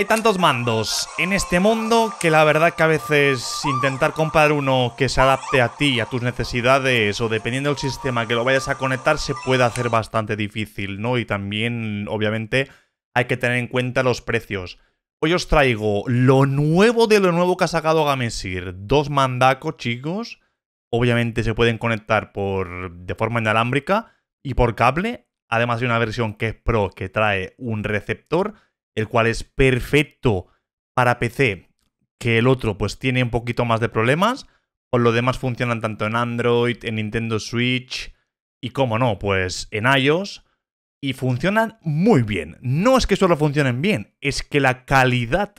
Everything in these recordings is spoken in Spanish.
Hay tantos mandos en este mundo que la verdad que a veces intentar comprar uno que se adapte a ti, a tus necesidades o dependiendo del sistema que lo vayas a conectar se puede hacer bastante difícil, ¿no? Y también, obviamente, hay que tener en cuenta los precios. Hoy os traigo lo nuevo de lo nuevo que ha sacado Gamesir. Dos mandacos, chicos. Obviamente se pueden conectar por de forma inalámbrica y por cable. Además hay una versión que es Pro que trae un receptor el cual es perfecto para PC, que el otro pues tiene un poquito más de problemas, o lo demás funcionan tanto en Android, en Nintendo Switch y, como no, pues en iOS y funcionan muy bien. No es que solo funcionen bien, es que la calidad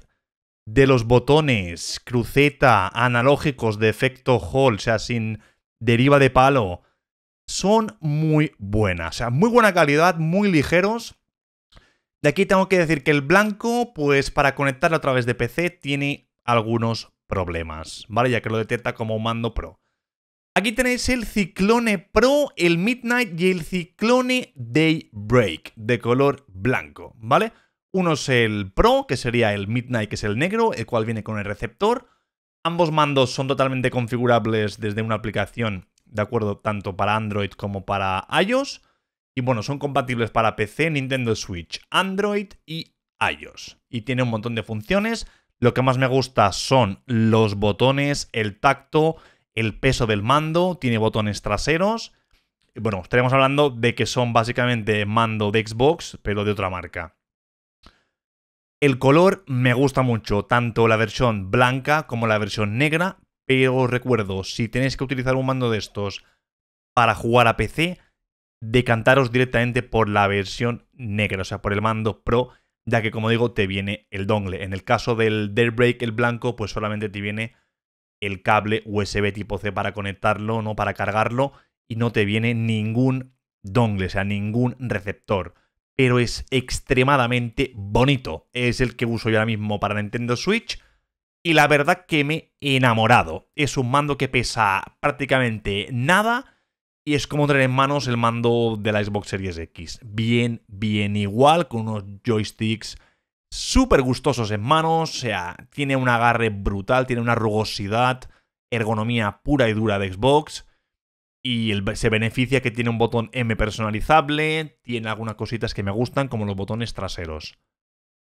de los botones cruceta analógicos de efecto Hall, o sea, sin deriva de palo, son muy buenas. O sea, muy buena calidad, muy ligeros de aquí tengo que decir que el blanco, pues para conectarlo a través de PC, tiene algunos problemas, ¿vale? Ya que lo detecta como un mando Pro. Aquí tenéis el Ciclone Pro, el Midnight y el Ciclone Daybreak de color blanco, ¿vale? Uno es el Pro, que sería el Midnight, que es el negro, el cual viene con el receptor. Ambos mandos son totalmente configurables desde una aplicación, ¿de acuerdo? Tanto para Android como para iOS. Y bueno, son compatibles para PC, Nintendo Switch, Android y iOS. Y tiene un montón de funciones. Lo que más me gusta son los botones, el tacto, el peso del mando. Tiene botones traseros. Bueno, estaremos hablando de que son básicamente mando de Xbox, pero de otra marca. El color me gusta mucho, tanto la versión blanca como la versión negra, pero os recuerdo, si tenéis que utilizar un mando de estos para jugar a PC, decantaros directamente por la versión negra, o sea, por el mando Pro, ya que como digo, te viene el dongle. En el caso del Darebreak, el blanco, pues solamente te viene el cable USB tipo C para conectarlo, no para cargarlo, y no te viene ningún dongle, o sea, ningún receptor. Pero es extremadamente bonito. Es el que uso yo ahora mismo para Nintendo Switch. Y la verdad que me he enamorado. Es un mando que pesa prácticamente nada y es como tener en manos el mando de la Xbox Series X. Bien, bien igual, con unos joysticks súper gustosos en manos. O sea, tiene un agarre brutal, tiene una rugosidad, ergonomía pura y dura de Xbox. Y se beneficia que tiene un botón M personalizable, tiene algunas cositas que me gustan, como los botones traseros.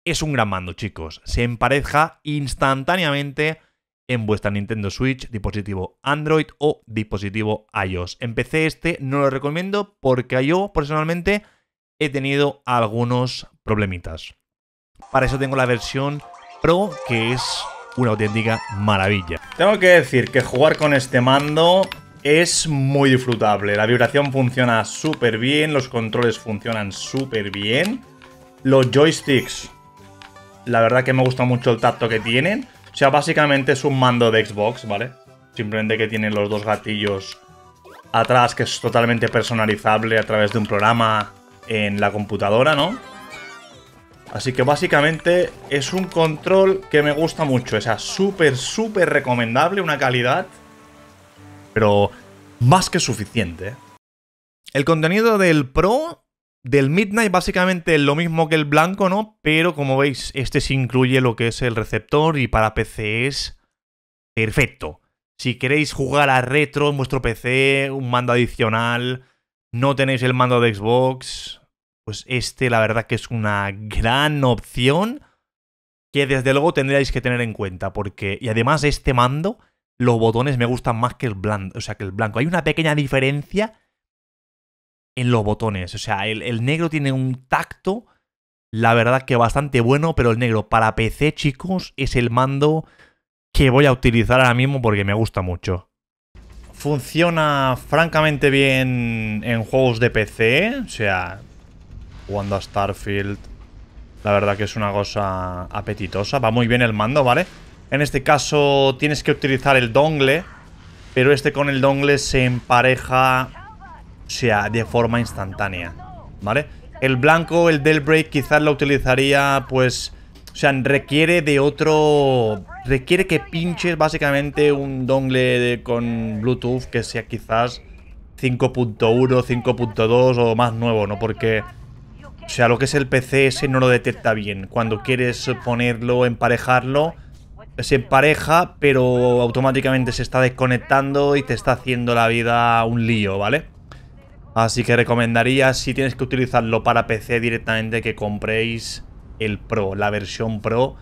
Es un gran mando, chicos. Se empareja instantáneamente en vuestra Nintendo Switch, dispositivo Android o dispositivo iOS. Empecé este, no lo recomiendo porque yo personalmente he tenido algunos problemitas. Para eso tengo la versión Pro que es una auténtica maravilla. Tengo que decir que jugar con este mando es muy disfrutable. La vibración funciona súper bien, los controles funcionan súper bien. Los joysticks, la verdad que me gusta mucho el tacto que tienen. O sea, básicamente es un mando de Xbox, ¿vale? Simplemente que tiene los dos gatillos atrás, que es totalmente personalizable a través de un programa en la computadora, ¿no? Así que básicamente es un control que me gusta mucho. O sea, súper, súper recomendable, una calidad, pero más que suficiente. ¿eh? El contenido del Pro del Midnight básicamente es lo mismo que el blanco, ¿no? Pero como veis, este se incluye lo que es el receptor y para PC es perfecto. Si queréis jugar a retro en vuestro PC, un mando adicional, no tenéis el mando de Xbox, pues este la verdad que es una gran opción que desde luego tendríais que tener en cuenta porque y además este mando los botones me gustan más que el blanco, o sea, que el blanco. Hay una pequeña diferencia en los botones. O sea, el, negro tiene un tacto, la verdad que bastante bueno, pero el negro para PC, chicos, es el mando que voy a utilizar ahora mismo porque me gusta mucho. Funciona francamente bien en juegos de PC, o sea, jugando a Starfield, la verdad que es una cosa apetitosa. Va muy bien el mando, ¿vale? En este caso tienes que utilizar el dongle, pero este con el dongle se empareja sea de forma instantánea, ¿vale? El blanco, el del break, quizás lo utilizaría, pues... O sea, requiere de otro... Requiere que pinches básicamente un dongle con Bluetooth que sea quizás 5.1, 5.2 o más nuevo, ¿no? Porque... O sea, lo que es el PC ese no lo detecta bien. Cuando quieres ponerlo, emparejarlo, se empareja, pero automáticamente se está desconectando y te está haciendo la vida un lío, ¿vale? Así que recomendaría, si tienes que utilizarlo para PC directamente, que compréis el Pro, la versión Pro,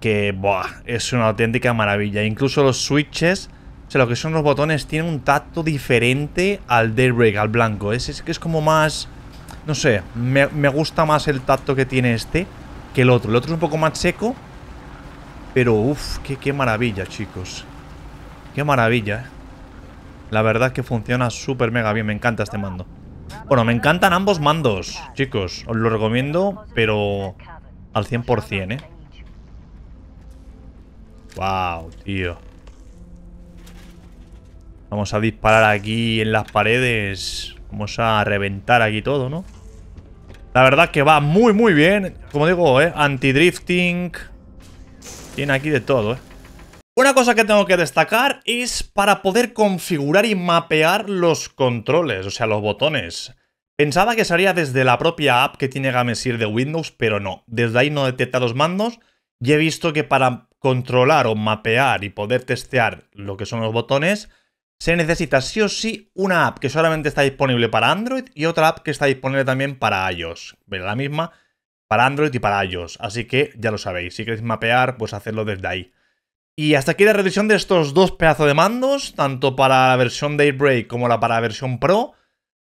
que buah, es una auténtica maravilla. Incluso los switches, o sea, lo que son los botones, tienen un tacto diferente al Daybreak, al blanco. Es, que es como más, no sé, me, gusta más el tacto que tiene este que el otro. El otro es un poco más seco, pero uff, qué, qué maravilla, chicos. Qué maravilla, eh. La verdad que funciona súper mega bien. Me encanta este mando. Bueno, me encantan ambos mandos, chicos. Os lo recomiendo, pero al 100%, ¿eh? Wow, tío. Vamos a disparar aquí en las paredes. Vamos a reventar aquí todo, ¿no? La verdad que va muy, muy bien. Como digo, ¿eh? Anti-drifting. Tiene aquí de todo, ¿eh? Una cosa que tengo que destacar es para poder configurar y mapear los controles, o sea, los botones. Pensaba que sería desde la propia app que tiene Gamesir de Windows, pero no. Desde ahí no detecta los mandos y he visto que para controlar o mapear y poder testear lo que son los botones, se necesita sí o sí una app que solamente está disponible para Android y otra app que está disponible también para iOS. La misma para Android y para iOS. Así que ya lo sabéis, si queréis mapear, pues hacerlo desde ahí. Y hasta aquí la revisión de estos dos pedazos de mandos, tanto para la versión Daybreak como la para la versión Pro.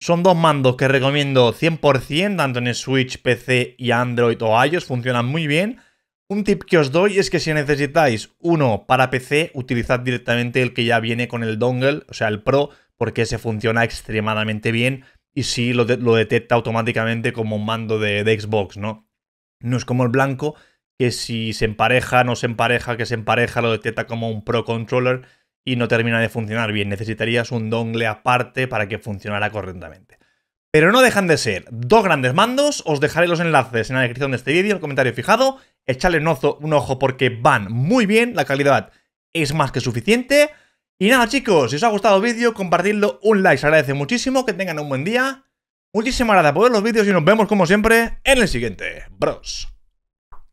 Son dos mandos que recomiendo 100%, tanto en Switch, PC y Android o iOS, funcionan muy bien. Un tip que os doy es que si necesitáis uno para PC, utilizad directamente el que ya viene con el dongle, o sea, el Pro, porque se funciona extremadamente bien y sí lo, detecta automáticamente como un mando de, de Xbox, ¿no? No es como el blanco, que si se empareja, no se empareja, que se empareja, lo detecta como un Pro Controller y no termina de funcionar bien. Necesitarías un dongle aparte para que funcionara correctamente. Pero no dejan de ser dos grandes mandos, os dejaré los enlaces en la descripción de este vídeo, en el comentario fijado, echadle un, un ojo porque van muy bien, la calidad es más que suficiente. Y nada chicos, si os ha gustado el vídeo, compartidlo, un like, se agradece muchísimo, que tengan un buen día. Muchísimas gracias por ver los vídeos y nos vemos como siempre en el siguiente. Bros.